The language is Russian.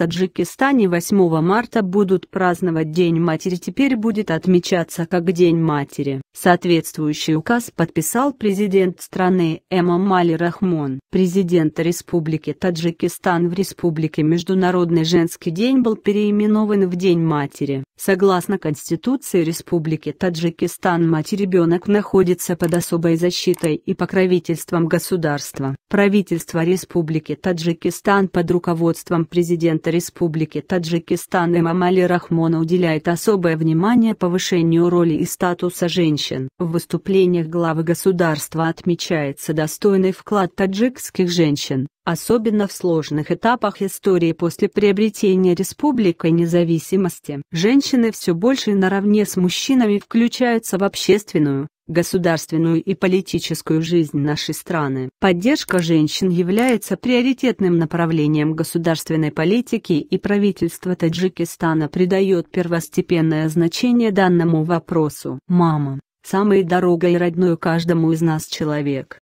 Таджикистане 8 марта будут праздновать День матери, теперь будет отмечаться как День матери. Соответствующий указ подписал президент страны Эмомали Рахмон. президент Республики Таджикистан в Республике Международный женский день был переименован в День матери. Согласно Конституции Республики Таджикистан мать ребенок находится под особой защитой и покровительством государства. Правительство Республики Таджикистан под руководством президента Республики Таджикистан Эмомали Рахмона уделяет особое внимание повышению роли и статуса женщин женщин. В выступлениях главы государства отмечается достойный вклад таджикских женщин, особенно в сложных этапах истории после приобретения республикой независимости. Женщины все больше наравне с мужчинами включаются в общественную, государственную и политическую жизнь нашей страны. Поддержка женщин является приоритетным направлением государственной политики и правительство Таджикистана придает первостепенное значение данному вопросу. Мама, самой дорогой и родной каждому из нас человек.